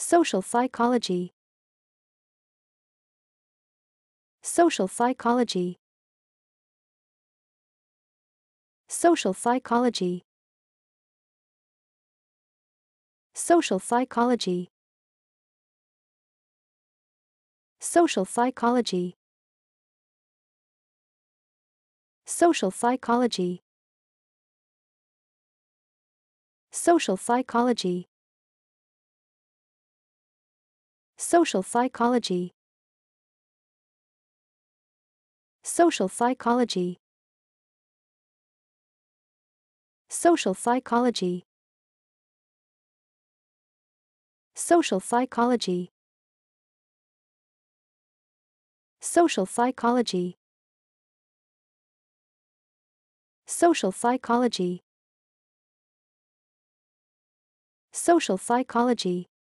Social psychology. Social psychology. Social psychology. Social psychology. Social psychology. Social psychology. Social psychology. Social psychology. Social psychology. Social psychology. Social psychology. Social psychology. Social psychology. Social psychology.